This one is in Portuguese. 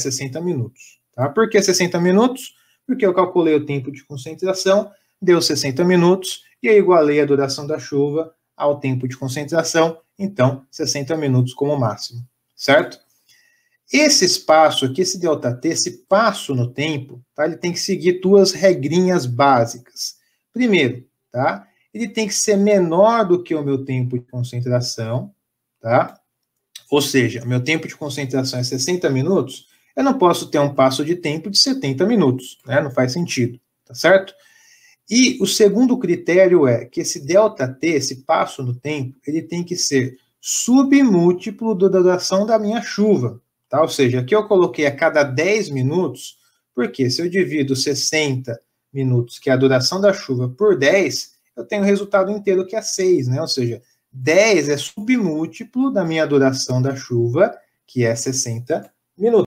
60 minutos. Tá? Por que 60 minutos? Porque eu calculei o tempo de concentração, deu 60 minutos, e eu igualei a duração da chuva ao tempo de concentração, então 60 minutos como máximo, certo? Esse espaço aqui, esse ΔT, esse passo no tempo, tá? ele tem que seguir duas regrinhas básicas. Primeiro, tá? ele tem que ser menor do que o meu tempo de concentração, tá? Ou seja, meu tempo de concentração é 60 minutos, eu não posso ter um passo de tempo de 70 minutos, né? Não faz sentido, tá certo? E o segundo critério é que esse delta t, esse passo no tempo, ele tem que ser submúltiplo da duração da minha chuva, tá? Ou seja, aqui eu coloquei a cada 10 minutos, porque se eu divido 60 minutos, que é a duração da chuva, por 10, eu tenho o resultado inteiro que é 6, né? Ou seja, 10 é submúltiplo da minha duração da chuva, que é 60 minutos.